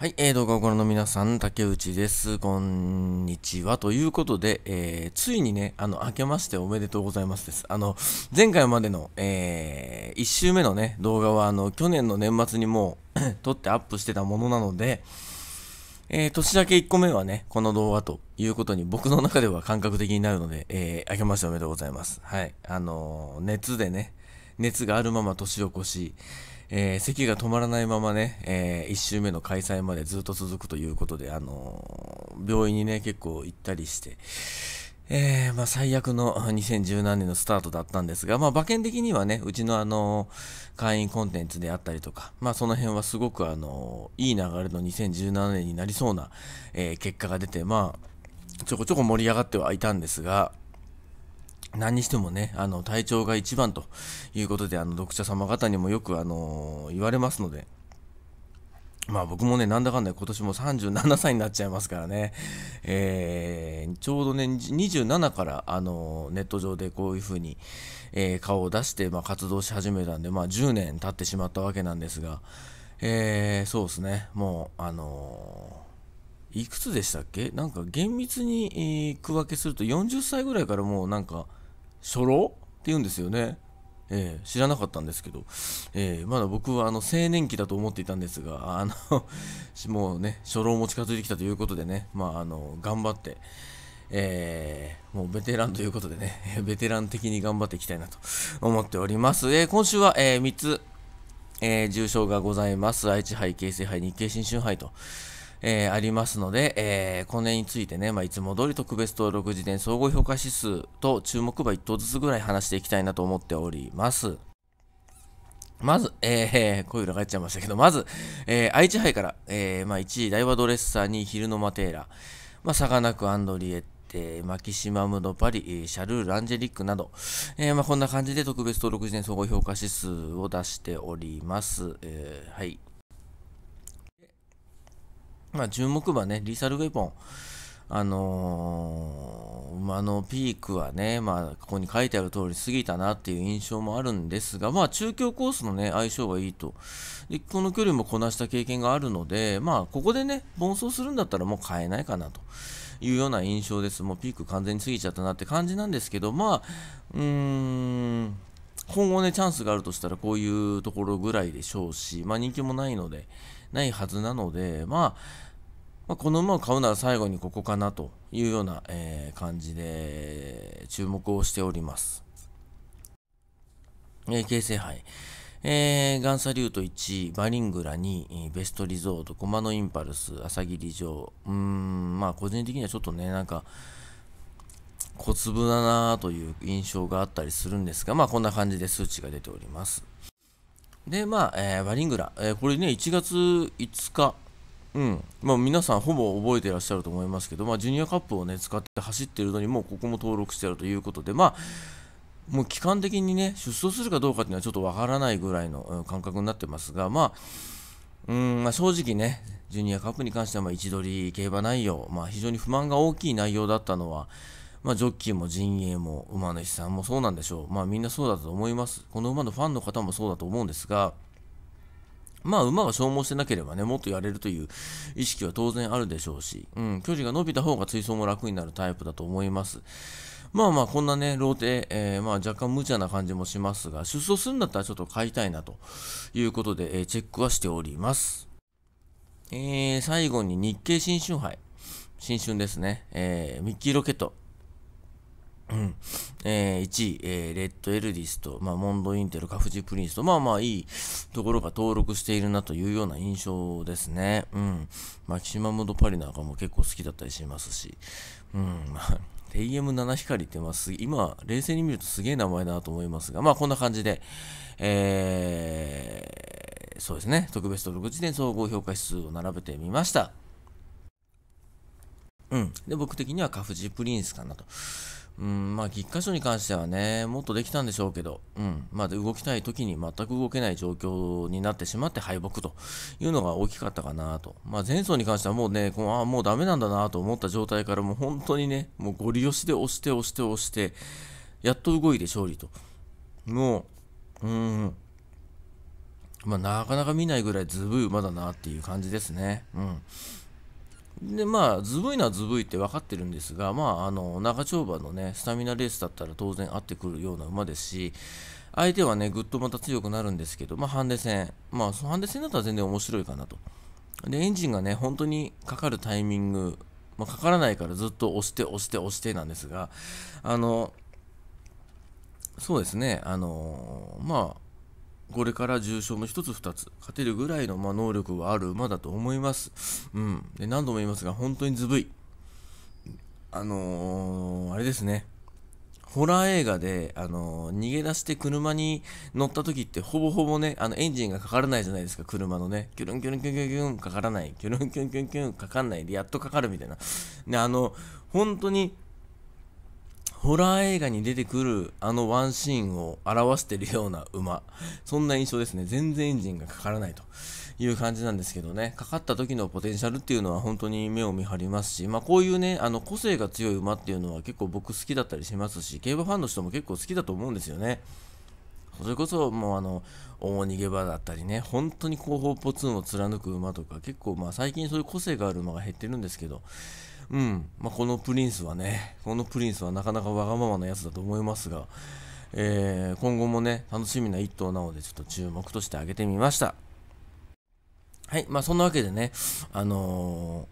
はい、えー、動画をご覧の皆さん、竹内です。こんにちは。ということで、えー、ついにね、あの、明けましておめでとうございますです。あの、前回までの、えー、1週目のね、動画は、あの、去年の年末にもう 撮ってアップしてたものなので、えー、年明け1個目はね、この動画ということに僕の中では感覚的になるので、えー、明けましておめでとうございます。はい、あのー、熱でね、熱があるまま年を越し、えー、咳が止まらないままね、えー、1週目の開催までずっと続くということで、あのー、病院にね、結構行ったりして、えー、まあ、最悪の2017年のスタートだったんですが、まあ、馬券的にはね、うちのあの、会員コンテンツであったりとか、まあ、その辺はすごくあの、いい流れの2017年になりそうな、えー、結果が出て、まあ、ちょこちょこ盛り上がってはいたんですが、何にしてもね、あの、体調が一番ということで、あの、読者様方にもよく、あの言われますので、まあ僕もね、なんだかんだ今年も37歳になっちゃいますからね、えー、ちょうどね、27から、あのネット上でこういうふうに、えー、顔を出して、まあ、活動し始めたんで、まあ10年経ってしまったわけなんですが、えー、そうですね、もう、あのいくつでしたっけなんか厳密に、えー、区分けすると40歳ぐらいからもうなんか、初老って言うんですよね。えー、知らなかったんですけど、えー、まだ僕はあの青年期だと思っていたんですが、あの もうね、初老も近づいてきたということでね、まあ、あの頑張って、えー、もうベテランということでね、ベテラン的に頑張っていきたいなと思っております。え今週は、え3つ、え重症がございます。愛知杯、京成杯、日経新春杯と。えー、ありますので、えー、こ辺についてね、まあ、いつも通り特別登録時点総合評価指数と注目馬1頭ずつぐらい話していきたいなと思っております。まず、えー、こういう裏返っちゃいましたけど、まず、えー、愛知杯から、えー、まあ、1位、ダイワドレッサー、2位、ヒルノマテーラ、まあ、サガナク、アンドリエッテ、マキシマムド、パリ、シャルール、アンジェリックなど、えー、まあ、こんな感じで特別登録時点総合評価指数を出しております。えー、はい。まあ、注目馬ね、リーサルウェポン。あのー、馬のピークはね、まあ、ここに書いてある通り過ぎたなっていう印象もあるんですが、まあ、中京コースのね、相性がいいと。で、この距離もこなした経験があるので、まあ、ここでね、奔走するんだったらもう変えないかなというような印象です。もうピーク完全に過ぎちゃったなって感じなんですけど、まあ、うーん、今後ね、チャンスがあるとしたらこういうところぐらいでしょうし、まあ、人気もないので、ないはずなので、まあ、まあ、この馬を買うなら最後にここかなというような、えー、感じで注目をしております。えー、京成杯。えー、ガンサリュート1位、バリングラ2位、ベストリゾート、コマノインパルス、朝霧城。うん、まあ個人的にはちょっとね、なんか、小粒だなという印象があったりするんですが、まあこんな感じで数値が出ております。で、まあ、えー、バリングラ、えー、これね、1月5日、うん、まあ、皆さんほぼ覚えてらっしゃると思いますけど、まあ、ジュニアカップをね、使って走ってるのに、もうここも登録してあるということで、まあ、もう期間的にね、出走するかどうかっていうのはちょっとわからないぐらいの、うん、感覚になってますが、まあ、うんまあ、正直ね、ジュニアカップに関してはまあ位置取り、競馬内容、まあ、非常に不満が大きい内容だったのは、まあ、ジョッキーも陣営も馬主さんもそうなんでしょう。まあ、みんなそうだと思います。この馬のファンの方もそうだと思うんですが、まあ、馬が消耗してなければね、もっとやれるという意識は当然あるでしょうし、うん、距離が伸びた方が追走も楽になるタイプだと思います。まあまあ、こんなね、ローテ、えー、まあ若干無茶な感じもしますが、出走するんだったらちょっと買いたいなということで、えー、チェックはしております。えー、最後に日経新春杯。新春ですね。えー、ミッキーロケット。うんえー、1位、えー、レッドエルディスと、まあ、モンドインテル、カフジプリンスと、まあまあいいところが登録しているなというような印象ですね。うん。マキシマムドパリなんかも結構好きだったりしますし、うん、まあ、レイエム7光ってます、今、冷静に見るとすげえ名前だなと思いますが、まあこんな感じで、えー、そうですね、特別登録時点総合評価指数を並べてみました。うん。で、僕的にはカフジプリンスかなと。うん、まあ、1箇所に関してはね、もっとできたんでしょうけど、うん、まあ、動きたい時に全く動けない状況になってしまって敗北というのが大きかったかなと。まあ、前走に関してはもうね、こあもうダメなんだなと思った状態からもう本当にね、もうゴリ押しで押して押して押して、やっと動いて勝利と。もう、うん、まあ、なかなか見ないぐらいずぶい馬だなっていう感じですね。うん。でまあ、ずぶいのはずぶいって分かってるんですが、まあ、あの長丁場の、ね、スタミナレースだったら当然合ってくるような馬ですし相手はねぐっとまた強くなるんですけど、まあ、ハンデ戦、まあ、そのハンデ戦だったら全然面白いかなとでエンジンがね本当にかかるタイミング、まあ、かからないからずっと押して押して押してなんですがあのそうですねあのまあこれから重症の1つ2つ勝てるぐらいの、まあ、能力はある馬だと思います。うん。で、何度も言いますが、本当にずぶい。あのー、あれですね。ホラー映画で、あのー、逃げ出して車に乗った時ってほぼほぼね、あのエンジンがかからないじゃないですか、車のね。キュルンキュルンキュルンキュルンかからない。キュルンキュルンキュルンキュルンかかんないで、やっとかかるみたいな。ね、あの、本当にホラー映画に出てくるあのワンシーンを表してるような馬。そんな印象ですね。全然エンジンがかからないという感じなんですけどね。かかった時のポテンシャルっていうのは本当に目を見張りますし、まあこういうね、あの個性が強い馬っていうのは結構僕好きだったりしますし、競馬ファンの人も結構好きだと思うんですよね。それこそもうあの、大逃げ場だったりね、本当に後方ポツンを貫く馬とか、結構まあ最近そういう個性がある馬が減ってるんですけど、うんまあ、このプリンスはね、このプリンスはなかなかわがままなやつだと思いますが、えー、今後もね、楽しみな一頭なので、ちょっと注目として挙げてみました。はい、まあそんなわけでね、あの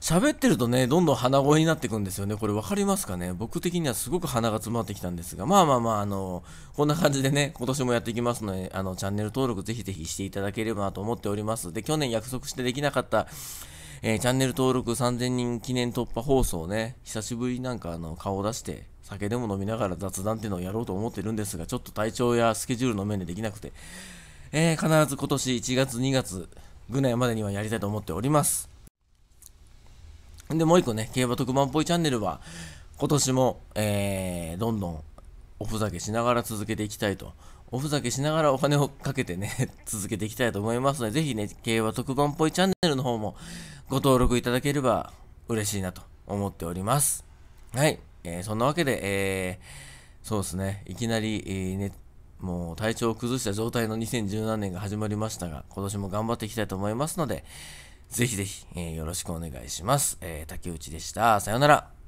ー、喋ってるとね、どんどん鼻声になってくんですよね。これ分かりますかね僕的にはすごく鼻が詰まってきたんですが、まあまあまあ、あのこんな感じでね、今年もやっていきますので、あの、チャンネル登録ぜひぜひしていただければなと思っております。で、去年約束してできなかった、えー、チャンネル登録3000人記念突破放送ね、久しぶりなんかあの顔を出して、酒でも飲みながら雑談っていうのをやろうと思ってるんですが、ちょっと体調やスケジュールの面でできなくて、えー、必ず今年1月2月ぐらいまでにはやりたいと思っております。で、もう一個ね、競馬特番っぽいチャンネルは、今年も、えー、どんどんおふざけしながら続けていきたいと。おふざけしながらお金をかけてね 続けていきたいと思いますので、ぜひね、競馬特番っぽいチャンネルの方も、ご登録いただければ嬉しいなと思っております。はい。えー、そんなわけで、えー、そうですね、いきなり、えー、ね、もう体調を崩した状態の2017年が始まりましたが、今年も頑張っていきたいと思いますので、ぜひぜひ、えー、よろしくお願いします。えー、竹内でした。さようなら。